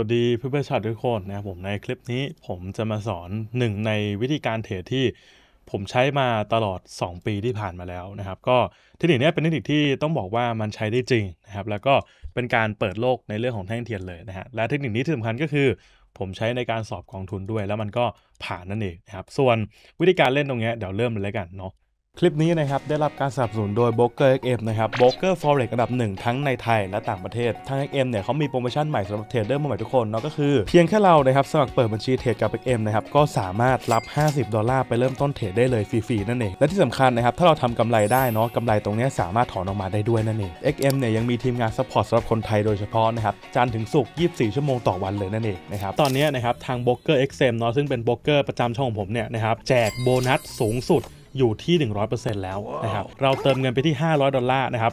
วัสดีเพื่อนเพื่อนชาวทุกคนนะครับผมในคลิปนี้ผมจะมาสอนหนึ่งในวิธีการเทรดที่ ผมใช้มาตลอด 2 ปีที่ผ่านมาแล้วนะครับก็เทคนิคนี้เป็นเทคนิคที่ต้องบอกว่ามันใช้ได้จริงนะครับแล้วก็เป็นการเปิดโลกในเรื่องของแท่งเทียนเลยนะฮะและเทคนิคนี้ที่สำคัญก็คือ ผมใช้ในการสอบกองทุนด้วย แล้วมันก็ผ่านนั่นเองนะครับส่วนวิธีการเล่นตรงนี้เดี๋ยวเริ่มเลยกันเนาะคลิปนี้นะครับ ได้รับการสนับสนุนโดย b r o k e r XM นะครับ b r o k e r Forex อันดับหนึ่งทั้งในไทยและต่างประเทศ ทาง XM เนี่ยเขามีโปรโมชั่นใหม่สำหรับเทรดเดอร์มาใหม่ทุกคนเนาะก็คือ เพียงแค่เรานะครับ สมัครเปิดบัญชีเทรดกับ XM นะครับ ก็สามารถรับ 50 ดอลลาร์ไปเริ่มต้นเทรดได้เลยฟรีๆ นั่นเอง และที่สำคัญนะครับถ้าเราทำกำไรได้เนาะกำไรตรงนี้สามารถถอนออกมาได้ด้วยนั่นเอง XM เนี่ยยังมีทีมงานซัพพอร์ตสำหรับคนไทยโดยเฉพาะนะครับจันถึงศุกร์24 ชั่วโมงต่อวันเลยนั่นเองนะครับตอนนี้นะครับทาง b r o k e r XM เนาะซึ่งเป็น b r o k e r ประจำช่องของผมเนี่ยนะครับแจกโบนัสสูงสุดอยู่ที่ 100%แล้วนะครับ เราเติมเงินไปที่ 500 ดอลลาร์นะครับ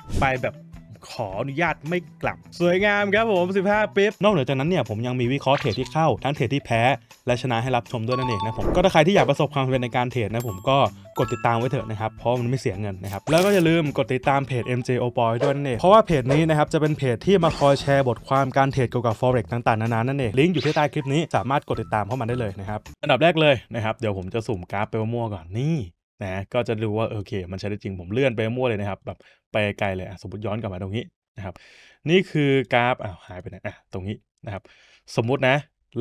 ไปแบบขออนุญาตไม่กลับสวยงามครับผม 15ปิ๊บนอกเหนือจากนั้นเนี่ยผมยังมีวิเคราะห์เทรดที่เข้าทั้งเทรดที่แพ้ และชนะให้รับชมด้วยนั่นเองนะผม ก็ถ้าใครที่อยากประสบความสำเร็จในการเทรดนะผมก็ กดติดตามไว้เถอะนะครับ เพราะมันไม่เสียเงินนะครับ แล้วก็อย่าลืมกดติดตามเพจ MJ o p o y ด้วยนั่นเองเพราะว่าเพจนี้นะครับจะเป็นเพจที่มาคอยแชร์บทความการเทรดเกี่ยวกับ forex ต่างๆนานานั่นเองลิงก์อยู่ที่ใต้คลิปนี้สามารถกดติดตามเข้ามาได้เลยนะครับอันดับแรกเลยนะครับเดี๋ยวผมจะสุ่มกราฟไปมั่วก่อนนี่นะก็จะดูว่าโอเค มันใช้ได้จริงผมเลื่อนไปมั่วเลยนะครับแบบไปไกลเลยสมมติย้อนกลับมาตรงนี้นะครับนี่คือกราฟอ้าวหายไปไหนอ่ะตรงนี้นะครับ สมมุตินะ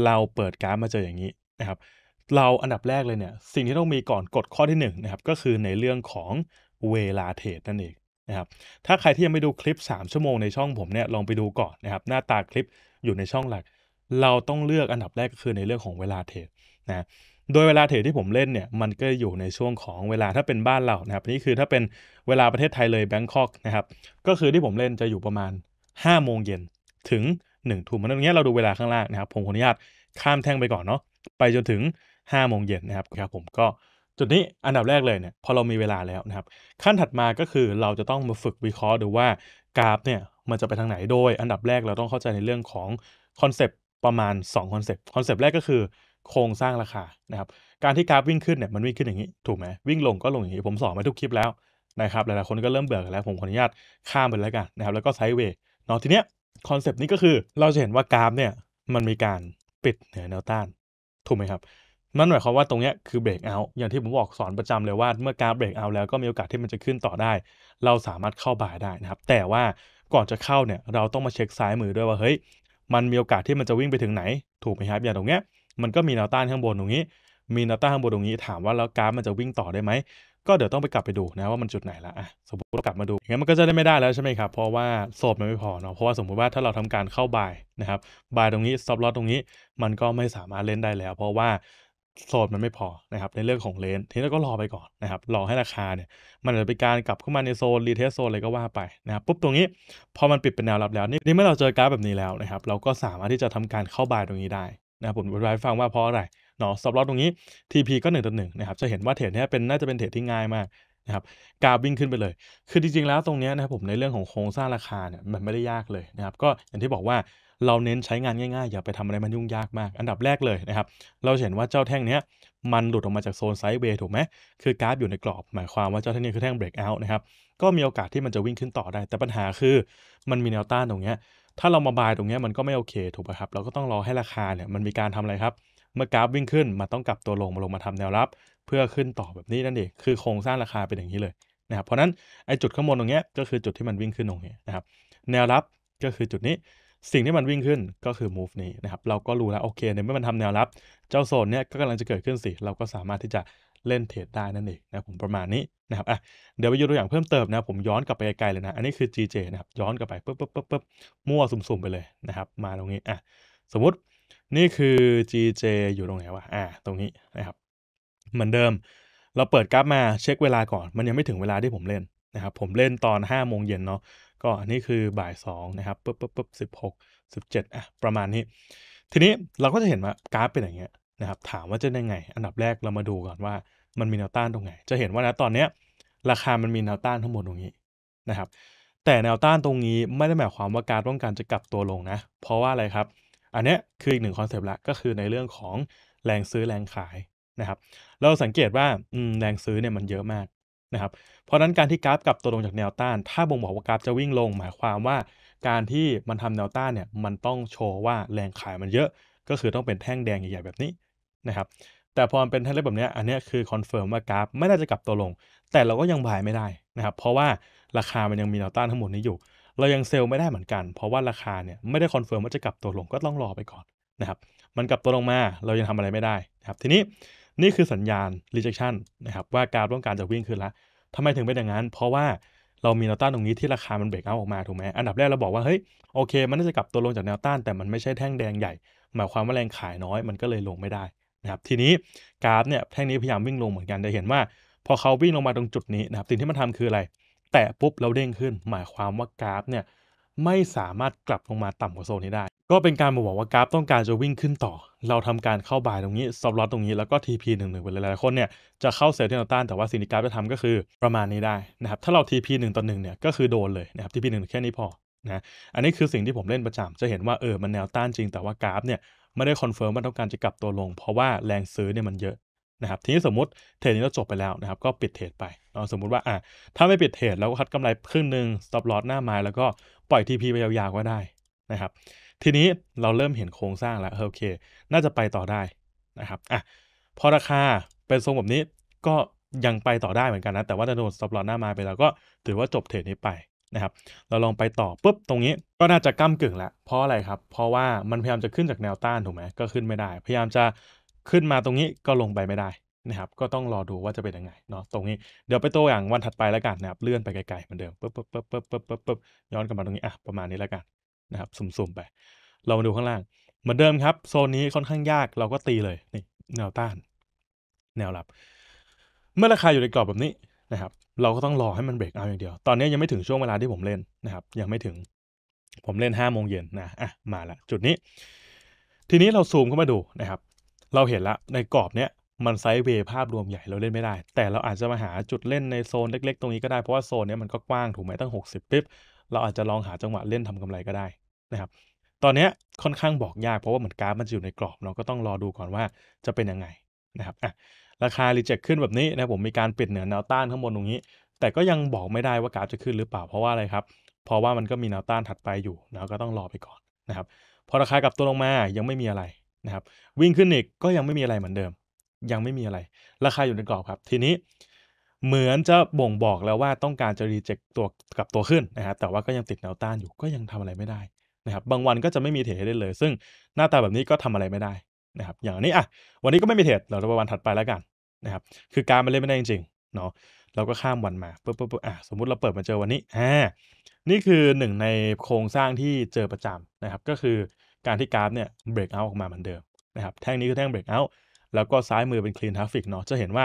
เราเปิดกราฟมาเจออย่างนี้นะครับ เราอันดับแรกเลยเนี่ย สิ่งที่ต้องมีก่อนกฎข้อที่1นนะครับก็คือในเรื่องของเวลาเทรดนั่นเองนะครับ ถ้าใครที่ยังไม่ดูคลิป 3 ชั่วโมงในช่องผมเนี่ยลองไปดูก่อนนะครับ หน้าตาคลิปอยู่ในช่องหลัก เราต้องเลือกอันดับแรกก็คือในเรื่องของเวลาเทรดนะโดยเวลาเทรดที่ผมเล่นเนี่ยมันก็อยู่ในช่วงของเวลาถ้าเป็นบ้านเรานะครับนี่คือถ้าเป็นเวลาประเทศไทยเลยแบงคอกนะครับก็คือที่ผมเล่นจะอยู่ประมาณ5โมงเย็นถึง1ทุ่มมันตรงนี้เราดูเวลาข้างล่างนะครับผมขออนุญาตข้ามแท่งไปก่อนเนาะไปจนถึง5โมงเย็นนะครับครับผมก็จุดนี้อันดับแรกเลยเนี่ยพอเรามีเวลาแล้วนะครับขั้นถัดมาก็คือเราจะต้องมาฝึกวิเคราะห์ดูว่ากราฟเนี่ยมันจะไปทางไหนโดย อันดับแรกเราต้องเข้าใจ ในเรื่องของคอนเซปต์ประมาณ2คอนเซปต์คอนเซปต์แรกก็คือโครงสร้างราคา นะครับ การที่กราฟวิ่งขึ้นเนี่ยมันวิ่งขึ้นอย่างนี้ถูกไหมวิ่งลงก็ลงอย่างนี้ ผมสอนมาทุกคลิปแล้วนะครับ หลายๆคนก็เริ่มเบื่อกัน แล้วผมขออนุญาตข้ามไปแล้วกันนะครับ แล้วก็ไซด์เวย์นอทีเนี้ยคอนเซปต์นี้ก็คือเราจะเห็นว่ากราฟเนี่ยมันมีการปิดเหนือแนวต้าน ถูกไหมครับมันหมายความว่าตรงเนี้ยคือเบรกเอาท์อย่างที่ผมบอกสอนประจำเลยว่าเมื่อกราฟเบรกเอาท์แล้วก็มีโอกาสที่มันจะขึ้นต่อได้ เราสามารถเข้าบ่ายได้นะครับ แต่ว่าก่อนจะเข้าเนี่ยเราต้องมาเช็คซ้ายมือด้วยว่าเฮ้ยมันมีโอกาสที่มันจะวิ่งไปถึงไหนถูกไหมครับอย่างตรงเนี้ยมันก็มีแนวต้านข้างบนตรงนี้ มีแนวต้านข้างบนตรงนี้ ถามว่าแล้วกราฟมันจะวิ่งต่อได้ไหม ก็เดี๋ยวต้องไปกลับไปดูนะว่ามันจุดไหนละอ่ะสมมติเรากลับมาดูงั้นมันก็จะได้ไม่ได้แล้วใช่ไหมครับ เพราะว่าโซบมันไม่พอเนาะ เพราะว่า สมมุติว่า ถ้าเราทำการเข้าบายนะครับบายตรงนี้ซับล็อตตรงนี้ มันก็ไม่สามารถเล่นได้แล้ว เพราะว่าโซนมันไม่พอนะครับในเรื่องของเลนทีนี้ก็รอไปก่อนนะครับ รอให้ราคาเนี่ย มันจะเป็นการกลับเข้ามาในโซนรีเทสโซนอะไรก็ว่าไปนะครับ ปุ๊บตรงนี้ พอมันปิดเป็นแนวรับแล้วนี่เมื่อเราเจอกราฟแบบนี้แล้วนะครับเราก็สามารถที่จะทำการเข้าบายตรงนี้ได้นะผมอธิบายฟังว่าเพราะอะไรเนาะสอบลอดตรงนี้ TP ก็1ต่อหนึ่งนะครับจะเห็นว่าเทรดนี้เป็นน่าจะเป็นเทรดที่ง่ายมากนะครับกราฟวิ่งขึ้นไปเลย คือจริง ๆ แล้วตรงนี้นะครับผมในเรื่องของโครงสร้างราคาเนี่ยมันไม่ได้ยากเลยนะครับก็อย่างที่บอกว่าเราเน้นใช้งานง่าย ๆ อย่าไปทำอะไรมันยุ่งยากมาก อันดับแรกเลยนะครับเราเห็นว่าเจ้าแท่งเนี้ย มันหลุดออกมาจากโซนไซด์เวย์ถูกไหมคือกราฟอยู่ในกรอบ หมายความว่าเจ้าแท่งนี้คือแท่งเบรกเอาท์นะครับก็มีโอกาสที่มันจะวิ่งขึ้นต่อได้ แต่ปัญหาคือมันมีแนวต้านตรงเนี้ยถ้าเรามาบายตรงนี้มันก็ไม่โอเคถูกป่ะครับเราก็ต้องรอให้ราคาเนี่ยมันมีการทำอะไรครับเมื่อกราฟวิ่งขึ้นมันต้องกลับตัวลงมาลงมาทำแนวรับ เพื่อขึ้นต่อแบบนี้นั่นเองคือโครงสร้างราคาเป็นอย่างนี้เลยนะครับเพราะนั้นไอ้จุดข้างบนตรงนี้ก็คือจุดที่มันวิ่งขึ้นตรงนี้นะครับแนวรับก็คือจุดนี้สิ่งที่มันวิ่งขึ้นก็คือ move นี้นะครับเราก็รู้แล้วโอเคเนี่ยเมื่อมันทำแนวรับ เจ้าโซนเนี่ยก็กำลังจะเกิดขึ้นสิเราก็สามารถที่จะเล่นเทรดได้นั่นเองนะผมประมาณนี้นะครับอ่ะเดี๋ยวไปดูตัวอย่างเพิ่มเติมนะผมย้อนกลับไปไกลเลยนะ อันนี้คือ GJ นะครับย้อนกลับไปปุ๊บปุ๊บปุ๊บปุ๊บมั่วสุ่มๆไปเลยนะครับ มาตรงนี้อ่ะสมมตินี่คือ GJ อยู่ตรงไหนวะอ่ะตรงนี้นะครับเหมือนเดิม เราเปิดกราฟมาเช็คเวลาก่อนมันยังไม่ถึงเวลาที่ผมเล่นนะครับผมเล่นตอน5โมงเย็นเนาะก็นี่คือบ่าย2นะครับปุ๊บปุ๊บปุ๊บสิบหกสิบเจ็ดอ่ะประมาณนี้ ทีนี้เราก็จะเห็นว่ากราฟเป็นอย่างเงี้ยนะครับถามว่าจะยังไง อันดับแรกเรามาดูก่อนว่ามันมีแนวต้านตรงไหน จะเห็นว่านะตอนเนี้ยราคามันมีแนวต้านทั้งหมดตรงนี้นะครับ แต่แนวต้านตรงนี้ไม่ได้หมายความว่าการต้องการจะกลับตัวลงนะ เพราะว่าอะไรครับ อันเนี้ยคืออีกหนึ่งคอนเซปต์ละ ก็คือในเรื่องของแรงซื้อแรงขายนะครับ เราสังเกตว่าแรงซื้อเนี่ยมันเยอะมากนะครับ เพราะนั้นการที่กราฟกลับตัวลงจากแนวต้าน ถ้าบ่งบอกว่ากราฟจะวิ่งลง หมายความว่า การที่มันทำแนวต้านเนี่ยมันต้องโชว์ว่าแรงขายมันเยอะ ก็คือต้องเป็นแท่งแดงใหญ่ๆแบบนี้นะครับแต่พอมันเป็นเทเลแบบนี้อันนี้คือคอนเฟิร์มว่ากราฟไม่น่าจะกลับตัวลง แต่เราก็ยังบายไม่ได้นะครับเพราะว่าราคามันยังมีแนวต้านทั้งหมดนี้อยู่ เรายังเซลล์ไม่ได้เหมือนกันเพราะว่าราคาเนี่ยไม่ได้คอนเฟิร์มว่าจะกลับตัวลงก็ต้องรอไปก่อนนะครับมันกลับตัวลงมาเรายังทำอะไรไม่ได้นะครับทีนี้นี่คือสัญญาณ rejection นะครับ ว่ากราฟต้องการจะวิ่งขึ้นละทำไมถึงเป็นอย่างนั้นเพราะว่าเรามีแนวต้านตรงนี้ที่ราคา มันเบรกเอาออกมาถูกไหมอันดับแรกเราบอกว่าเฮ้ยโอเคมันน่าจะกลับตัวลงจากแนวต้าน แต่มันไม่ใช่แท่งแดงใหญ่หมายความว่าแรงขายน้อยมันก็เลยลงไม่ได้นะครับทีนี้กราฟเนี่ยแท่งนี้พยายามวิ่งลงเหมือนกันจะเห็นว่า พอเขาวิ่งลงมาตรงจุดนี้นะครับสิ่งที่มันทำคืออะไร แตะปุ๊บเราเด้งขึ้น หมายความว่ากราฟเนี่ยไม่สามารถกลับลงมาต่ำกว่าโซนนี้ได้ ก็เป็นการบอกว่ากราฟต้องการจะวิ่งขึ้นต่อ เราทำการเข้าบายตรงนี้ซับล็อตตรงนี้แล้วก็ TP 1 1ไปหลายๆคนเนี่ยจะเข้าเซลล์ที่เราต้านแต่ว่าสิ่งที่กราฟจะทำก็คือประมาณนี้ได้นะครับถ้าเรา TP 1ต่อ1เนี่ยก็คือโดนเลยนะครับ TP 1แค่นี้พอนะอันนี้คือสิ่งที่ผมเล่นประจำจะเห็นว่าเออมันแนวต้านจริงแต่ว่ากราฟเนี่ยไม่ได้คอนเฟิร์มว่าต้องการจะกลับตัวลง เพราะว่าแรงซื้อเนี่ยมันเยอะนะครับทีนี้สมมติเทรดนี้เราจบไปแล้วนะครับ ก็ปิดเทรดไปเนาะสมมุติว่าอ่ะถ้าไม่ปิดเทรดเราก็คัดกำไรครึ่งหนึ่งสต็อปลอ s หน้าไม้แล้วก็ปล่อยทีพีไปยาวๆก็ได้นะครับ ทีนี้เราเริ่มเห็นโครงสร้างแล้วโอเค น่าจะไปต่อได้นะครับอ่ะพอราคาเป็นทรงแบบนี้ก็ยังไปต่อได้เหมือนกันนะแต่ว่าจะโดนสต็อปลอ s หน้าไม้ไป แล้วก็ถือว่าจบเทรดนี้ไปนะครับเราลองไปต่อปุ๊บตรงนี้ก็น่าจะก้ากึ่งละเพราะอะไรครับ เพราะว่ามันพยายามจะขึ้นจากแนวต้านถูกไหมก็ขึ้นไม่ได้พยายามจะขึ้นมาตรงนี้ก็ลงไปไม่ได้นะครับ ก็ต้องรอดูว่าจะเป็นยังไงเนาะตรงนี้เดี๋ยวไปตัวอย่างวันถัดไปแล้วกันนะครับเลื่อนไปไกลๆเหมือนเดิมปุ๊บปุ๊บปุ๊บปุ๊บปุ๊บปุ๊บปุ๊บย้อนกลับมาตรงนี้อ่ะประมาณนี้แล้วกันนะครับสุ่มๆไป เรามาดูข้างล่าง เหมือนเดิมครับ โซนนี้ค่อนข้างยากเราก็ตีเลยนี่ แนวต้าน แนวรับ เมื่อราคาอยู่ในกรอบแบบนี้นะครับเราก็ต้องรอให้มันเบรกเอาอย่างเดียว ตอนนี้ยังไม่ถึงช่วงเวลาที่ผมเล่นนะครับ ยังไม่ถึงผมเล่น5้าโมงเย็นนะ อ่ะ มาละจุดนี้ ทีนี้เราซูมเข้ามาดูนะครับ เราเห็นละในกรอบเนี้ย มันไซด์เวภาพรวมใหญ่เราเล่นไม่ได้ แต่เราอาจจะมาหาจุดเล่นในโซนเล็กๆตรงนี้ก็ได้ เพราะว่าโซนเนี้ยมันก็กว้างถูกไหมตั้ง 60ปิ๊บ เราอาจจะลองหาจังหวะเล่นทำกำไรก็ได้นะครับ ตอนนี้ค่อนข้างบอกยากเพราะว่าเหมือนกราฟมันอยู่ในกรอบ เราก็ต้องรอดูก่อนว่าจะเป็นยังไงนะครับ อ่ะราคารีเจ็คขึ้นแบบนี้นะผมมีการปิดเหนือแนวต้านข้างบนตรงนี้ แต่ก็ยังบอกไม่ได้ว่ากราฟจะขึ้น หรือเปล่า เพราะว่าอะไรครับเพราะว่ามันก็มีแนวต้านถัดไปอยู่นะก็ต้องรอไปก่อนนะครับพอราคากลับตัวลงมายังไม่มีอะไรนะครับวิ่งขึ้นอีกก็ยังไม่มีอะไรเหมือนเดิม ยังไม่มีอะไร ราคาอยู่ในกรอบครับ ทีนี้ เหมือนจะบ่งบอกแล้วว่าต้องการจะรีเจ็คตัวกับตัวขึ้นนะครับแต่ว่าก็ยังติดแนวต้านอยู่ก็ยังทำอะไรไม่ได้นะครับบางวันก็จะไม่มีเทได้เลย ซึ่งหน้าตาแบบนี้ก็ทำอะไรไม่ได้นะครับอย่างนี้อ่ะวันนี้ก็ไม่มีเทรดเราจะไปวันถัดไปแล้วกันนะครับคือการมันเล่นไม่ได้จริงๆเนาะเราก็ข้ามวันมาปุ๊บปุ๊บอ่ะสมมุติเราเปิดมาเจอวันนี้อ่านี่คือหนึ่งในโครงสร้างที่เจอประจำนะครับก็คือการที่กราฟเนี่ยเบรกเอาออกมาเหมือนเดิมนะครับแท่งนี้คือแท่งเบรกเอาแล้วก็ซ้ายมือเป็นคลีนทราฟิกเนาะจะเห็นว่า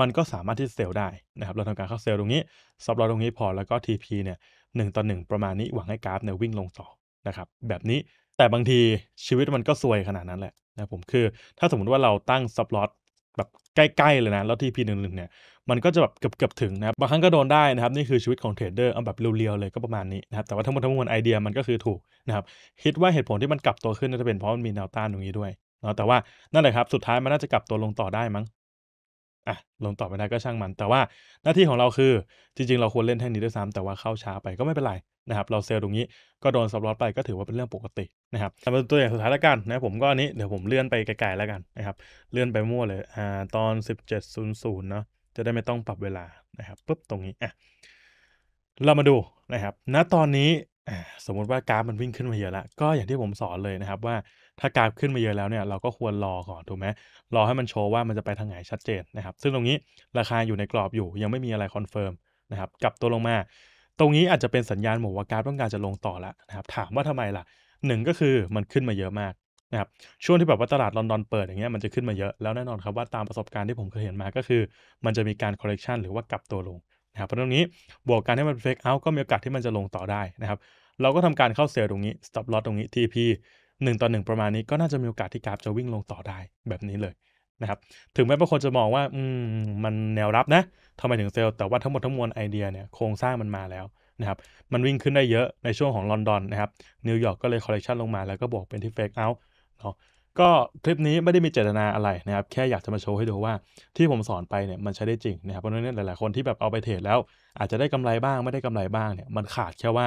มันก็สามารถที่จะเซลล์ได้นะครับเราทำการเข้าเซลล์ตรงนี้ซับรอตรงนี้พอแล้วก็ TP เนี่ยหนึ่งต่อหนึ่งประมาณนี้หวังให้กราฟเนี่ยวิ่งลงต่อนะครับแบบนี้แต่บางทีชีวิตมันก็ซวยขนาดนั้นแหละนะผมคือถ้าสมมติว่าเราตั้งซบล็อตแบบใกล้ ๆ เลยนะแล้วที่พีหนึ่งหนึ่งเนี่ย มันก็จะแบบเกือบๆ ถึงนะครับบางครั้งก็โดนได้นะครับ นี่คือชีวิตของเทรดเดอร์เอาแบบเรียวๆ เลยก็ประมาณนี้นะครับแต่ว่าทั้งหมดทั้งมวลไอเดียมันก็คือถูกนะครับ คิดว่าเหตุผลที่มันกลับตัวขึ้นน่าจะเป็นเพราะมันมีแนวต้านตรงนี้ด้วยเนาะแต่ว่านั่นแหละครับสุดท้ายมันน่าจะกลับตัวลงต่อได้มั้งอ่ะลงต่อไปได้ก็ช่างมัน แต่ว่าหน้าที่ของเราคือจริง ๆ เราควรเล่นแท่งนี้ด้วยซ้ำแต่ว่าเข้าช้าไปก็ไม่เป็นไรนะครับเราเซลล์ตรงนี้ ก็โดนซับลอตไปก็ถือว่าเป็นเรื่องปกตินะครับทำเตัวอย่างสุดท้ายแล้วกันนะผมก็อันนี้เดี๋ยวผมเลื่อนไปไกลๆแล้วกันนะครับเลื่อนไปมั่วเลยอ่าตอน 17.00เนาะจะได้ไม่ต้องปรับเวลานะครับปุ๊บตรงนี้อ่ะเรามาดูนะครับ ณตอนนี้สมมติว่ากราฟมันวิ่งขึ้นมาเยอะแล้วก็อย่างที่ผมสอนเลยนะครับว่าถ้ากราฟขึ้นมาเยอะแล้วเนี่ยเราก็ควรรอก่อนถูกไหมรอให้มันโชว์ว่ามันจะไปทางไหนชัดเจนนะครับ ซึ่งตรงนี้ราคาอยู่ในกรอบอยู่ ยังไม่มีอะไรคอนเฟิร์มนะครับกลับตัวลงมา ตรงนี้อาจจะเป็นสัญญาณหมู่ว่ากราฟต้องการจะลงต่อแล้วนะครับถามว่าทำไมล่ะหนึ่งก็คือมันขึ้นมาเยอะมากนะครับช่วงที่แบบว่าตลาดลอนดอนเปิดอย่างเงี้ยมันจะขึ้นมาเยอะแล้วแน่นอนครับ ว่าตามประสบการณ์ที่ผมเคยเห็นมาก็คือ มันจะมีการคอลเลกชันหรือว่ากลับตัวลงนะครับ เพราะตรงนี้บวกการที่มันเฟกเอาท์ก็มีโอกาสที่มันจะลงต่อได้นะครับเราก็ทำการเข้าเซลล์ตรงนี้สต็อปลอตตรงนี้ TP 1ต่อ1ประมาณนี้ก็น่าจะมีโอกาสที่กราฟจะวิ่งลงต่อได้แบบนี้เลยนะครับถึงแม้บางคนจะมองว่าอืมมันแนวรับนะทำไมถึงเซลล์แต่ว่าทั้งหมดทั้งมวลไอเดียเนี่ยโครงสร้างมันมาแล้วนะครับมันวิ่งขึ้นได้เยอะในช่วงของลอนดอนนะครับนิวยอร์กก็เลยคอลเลคชันลงมาแล้วก็บอกเป็นที่เฟกเอาท์เนาะก็คลิปนี้ไม่ได้มีเจตนาอะไรนะครับแค่อยากจะมาโชว์ให้ดูว่าที่ผมสอนไปเนี่ยมันใช้ได้จริงนะครับเพราะฉะนั้นหลาย ๆ คนที่แบบเอาไปเทรดแล้ว อาจจะได้กำไรบ้าง ไม่ได้กำไรบ้างเนี่ยมันขาดแค่ว่า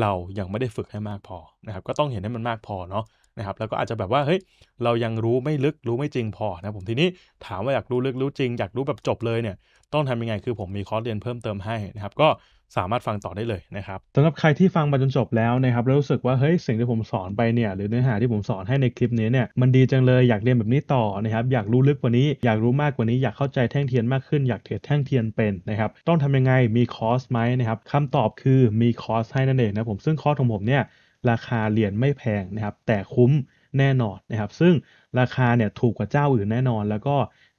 เรายังไม่ได้ฝึกให้มากพอนะครับก็ต้องเห็นให้มันมากพอเนาะนะครับแล้วก็อาจจะแบบว่าเฮ้ยเรายังรู้ไม่ลึกรู้ไม่จริงพอนะผมทีนี้ถามว่าอยากรู้ลึกรู้จริง อยากรู้แบบจบเลยเนี่ยต้องทำยังไง คือผมมีคอร์สเรียนเพิ่มเติมให้นะครับ ก็สามารถฟังต่อได้เลยนะครับสำหรับใครที่ฟังมาจนจบแล้วนะครับแล้วรู้สึกว่า เฮ้ย สิ่งที่ผมสอนไปเนี่ย หรือเนื้อหาที่ผมสอนให้ในคลิปนี้เนี่ย มันดีจังเลย อยากเรียนแบบนี้ต่อนะครับ อยากรู้ลึกกว่านี้ อยากรู้มากกว่านี้ อยากเข้าใจแท่งเทียนมากขึ้น อยากเทรดแท่งเทียนเป็นนะครับ ต้องทำยังไง มีคอร์สไหมนะครับคำตอบคือ มีคอร์สให้นั่นเองนะผม ซึ่งคอร์สของผมเนี่ย ราคาเหรียญไม่แพงนะครับ แต่คุ้มแน่นอนนะครับ ซึ่งราคาเนี่ยถูกกว่าเจ้าอื่นแน่นอน แล้วก็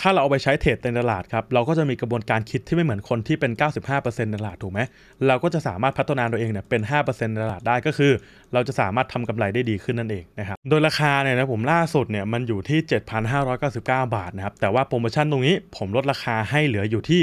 ถ้าเราเอาไปใช้เทรดในตลาดครับเราก็จะมีกระบวนการคิดที่ไม่เหมือนคนที่เป็น 95%ในตลาดถูกไหมเราก็จะสามารถพัฒนาตัวเองเนี่ยเป็น5%ในตลาดได้ก็คือ เราจะสามารถทำกำไรได้ดีขึ้นนั่นเองนะครับโดยราคาเนี่ยนะผมล่าสุดเนี่ยมันอยู่ที่ 7,599 บาทนะครับแต่ว่าโปรโมชั่นตรงนี้ผมลดราคาให้เหลืออยู่ที่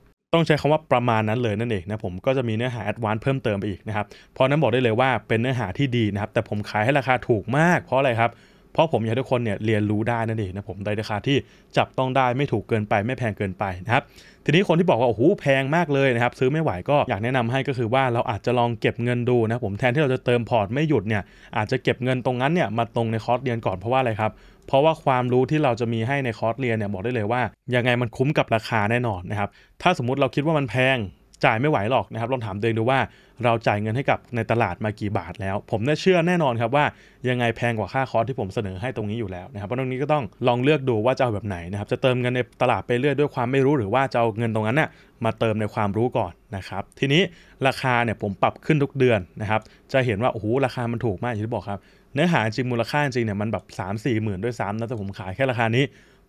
ต้องใช้คำว่าประมาณนั้นเลยนั่นเองนะผมก็จะมีเนื้อหาแอดวานซ์เพิ่มเติมไปอีกนะครับเพราะนั้นบอกได้เลยว่าเป็นเนื้อหาที่ดีนะครับ แต่ผมขายให้ราคาถูกมากเพราะอะไรครับเพราะผมอยากให้ทุกคนเนี่ยเรียนรู้ได้นั่นเองนะผมในราคาที่จับต้องได้ไม่ถูกเกินไป ไม่แพงเกินไปนะครับทีนี้คนที่บอกว่าโอ้โหแพงมากเลยนะครับซื้อไม่ไหวก็อยากแนะนำให้ก็คือว่าเราอาจจะลองเก็บเงินดูนะผมแทนที่เราจะเติมพอร์ตไม่หยุดเนี่ยอาจจะเก็บเงินตรงนั้นเนี่ยมาตรงในคอร์สเรียนก่อนเพราะว่าอะไรครับเพราะว่าความรู้ที่เราจะมีให้ในคอร์สเรียนเนี่ยบอกได้เลยว่า ยังไงมันคุ้มกับราคาแน่นอนนะครับถ้าสมมติเราคิดว่ามันแพงจ่ายไม่ไหวหรอกนะครับลองถามตัวเองดูว่าเราจ่ายเงินให้กับในตลาดมากี่บาทแล้ว ผมน่าเชื่อแน่นอนครับว่า ยังไงแพงกว่าค่าคอร์สที่ผมเสนอให้ตรงนี้อยู่แล้วนะครับเพราะตรงนี้ก็ต้องลองเลือกดูว่าจะเอาแบบไหนนะครับจะเติมเงินในตลาดไปเรื่อยด้วยความไม่รู้หรือว่าจะเอาเงินตรงนั้นนะ่ยมาเติมในความรู้ก่อนนะครับทีนี้ราคาเนี่ยผมปรับขึ้นทุกเดือนนะครับจะเห็นว่าโอ้โหราคามันถูกมากอย่างที่บอกครับเนื้อหาจริงมูลค่าจริงเนี่ยมันแบบ 3 4มื่นด้วยซ้ำนะแต่ผมขายแค่ราคานี้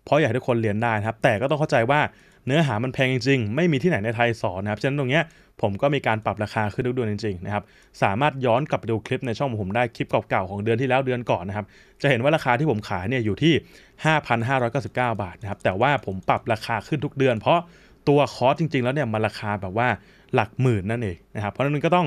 เพราะอยากให้ทุกคนเรียนได้นะครับแต่ก็ต้องเข้าใจว่าเนื้อหามันแพงจริงๆ ไม่มีที่ไหนในไทยสอนนะครับ ฉะนั้นตรงเนี้ยผมก็มีการปรับราคาขึ้นทุกเดือนจริงๆนะครับ สามารถย้อนกลับไปดูคลิปในช่องของผมได้คลิปเก่าๆของเดือนที่แล้วเดือนก่อนนะครับ จะเห็นว่าราคาที่ผมขายเนี่ยอยู่ที่ 5,599 บาทนะครับ แต่ว่าผมปรับราคาขึ้นทุกเดือน เพราะตัวคอร์สจริง ๆแล้วเนี่ยมันราคาแบบว่าหลักหมื่นนั่นเองนะครับ เพราะนั้นก็ต้อง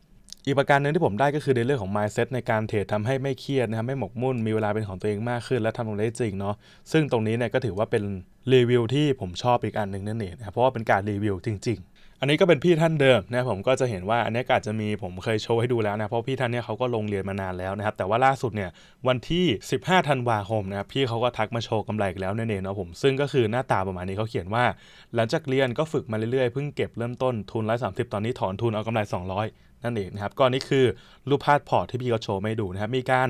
อีกประการหนึ่งที่ผมได้ก็คือในเรื่องของ mindset ในการเทรดทาให้ไม่เครียดนะครับไม่หมกมุ่นมีเวลาเป็นของตัวเองมากขึ้นและทำลงได้จริงเนาะซึ่งตรงนี้เนี่ยก็ถือว่าเป็นรีวิวที่ผมชอบอีกอันหนึ่งนั่นเองนะครับเพราะว่าเป็นการรีวิวจริงๆอันนี้ก็เป็นพี่ท่านเดิมนะผมก็จะเห็นว่าอันนี้อาจจะมีผมเคยโชว์ให้ดูแล้วนะ เพราะพี่ท่านเนี่ยเขาก็ลงเรียนมานานแล้วนะครับ แต่ว่าล่าสุดเนี่ยวันที่ 15ธันวาคมนะครับพี่เขาก็ทักมาโชว์กำไรอีกแล้วน่นเอนเนาะผมซึ่งก็คือหน้าตาประมาณนี้เขาเขียนว่า หลังจากเรียนก็ฝึกมาเรื่อยๆเพิ่งเก็บเริ่มต้นทุนร้อยสามสิบตอนนี้ถอนทุนเอากำไร 200นั่นเองนะครับก็นี่คือรูปภาพพอร์ตที่พี่เขาโชว์ไม่ดูนะครับมีการ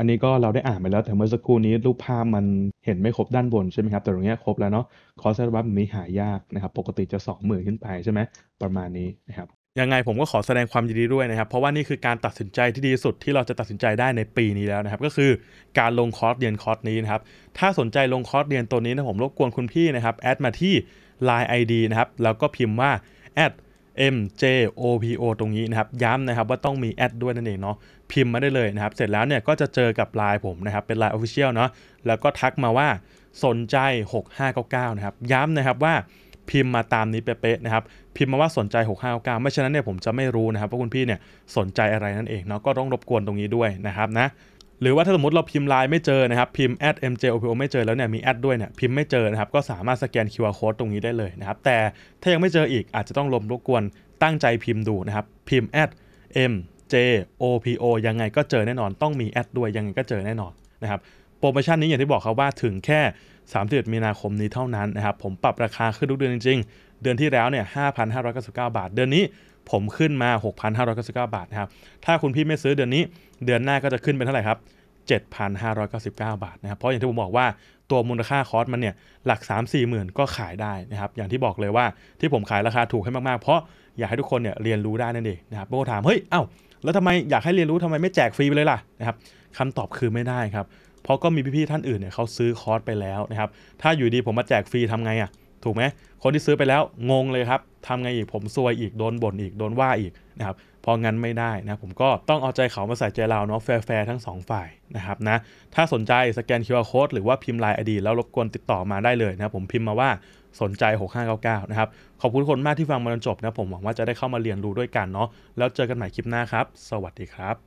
อันนี้ก็เราได้อ่านไปแล้วแต่เมื่อสักครู่นี้รูปภาพมันเห็นไม่ครบด้านบนใช่ไหมครับแต่ตรงนี้ครบแล้วเนาะคอสเซอร์บัฟนี้หายากนะครับปกติจะ2มื่นขึ้นไปใช่ไหมประมาณนี้นะครับยังไงผมก็ขอแสดงความยินดีด้วยนะครับเพราะว่านี่คือการตัดสินใจที่ดีสุดที่เราจะตัดสินใจได้ในปีนี้แล้วนะครับก็คือการลงคอร์สเรียนคอร์สนี้นะครับถ้าสนใจลงคอร์สเรียนตัวนี้นะผมรบกวนคุณพี่นะครับแอดมาที่ Line ID นะครับแล้วก็พิมพ์ว่า a ด M J O P O ตรงนี้นะครับย้ำนะครับว่าต้องมีแอดด้วยนั่นเองเนาะพิมพ์มาได้เลยนะครับ เสร็จแล้วเนี่ยก็จะเจอกับไลน์ผมนะครับเป็นไลน์ Official เนาะแล้วก็ทักมาว่าสนใจ 6599นะครับย้ำนะครับว่าพิมพ์มาตามนี้เป๊ะๆนะครับ พิมพ์มาว่าสนใจ 6599 ไม่ฉะนั้นเนี่ยผมจะไม่รู้นะครับว่าคุณพี่เนี่ยสนใจอะไรนั่นเองเนาะก็ต้องรบกวนตรงนี้ด้วยนะครับนะหรือว่าถ้าสมมติเรา พิมพ์ไลน์ไม่เจอนะครับพิมพ์ at mjopo ไม่เจอแล้วเนี่ยมีแอดด้วยเนี่ยพิมพ์ไม่เจอนะครับก็สามารถสแกน QR code ตรงนี้ได้เลยนะครับแต่ถ้ายังไม่เจออีกอาจจะต้องลมรบกวนตั้งใจพิมพ์ดูนะครับพิมพ์ at mjopo ยังไง ก็เจอแน่นอนต้องมีแอดด้วย ยังไง ก็เจอแน่นอนนะครับโปรโมชั่นนี้อย่างที่บอกเขาว่าถึงแค่ 31 มีนาคมนี้เท่านั้นนะครับผมปรับราคาขึ้นทุกเดือนจริงๆ เดือนที่แล้วเนี่ย 5,599 บาท เดือนนี้ผมขึ้นมา 6,599 บาทนะครับ ถ้าคุณพี่ไม่ซื้อเดือนนี้ เดือนหน้าก็จะขึ้นเป็นเท่าไหร่ครับ 7,599 บาทนะครับ เพราะอย่างที่ผมบอกว่า ตัวมูลค่าคอสมันเนี่ย หลัก 3 4มสี่หมื่นก็ขายได้นะครับ อย่างที่บอกเลยว่า ที่ผมขายราคาถูกให้มากๆ เพราะอยากให้ทุกคนเนี่ยเรียนรู้ได้นั่นเองนะครับบางคนถาม เฮ้ย เอ้า แล้วทำไมอยากให้เรียนรู้ทำไมไม่แจกฟรีไปเลยล่ะนะครับคำตอบคือไม่ได้ครับ เพราะก็มีพี่ๆท่านอื่นเนี่ยเขาซื้อคอร์สไปแล้วนะครับ ถ้าอยู่ดีผมมาแจกฟรีทำไงอะ่ะถูกไหม คนที่ซื้อไปแล้ว งงเลยครับ ทำไงอีก ผมซวยอีก โดนบ่นอีก โดนว่าอีกนะครับ พองั้นไม่ได้นะ ผมก็ต้องเอาใจเขามาใส่ใจเราเนาะ แฟร์แฟทั้ง 2 ฝ่ายนะครับนะ ถ้าสนใจสแกน QR Code หรือว่าพิมพ์ลายดีแล้วรบกวนติดต่อมาได้เลยนะผมพิมพ์มาว่าสนใจ 6599 นะครับ ขอบคุณคนมากที่ฟังมาจนจบนะ ผมหวังว่าจะได้เข้ามาเรียนรู้ด้วยกันเนาะ แล้วเจอกันใหม่คลิปหน้าครับ สวัสดีครับ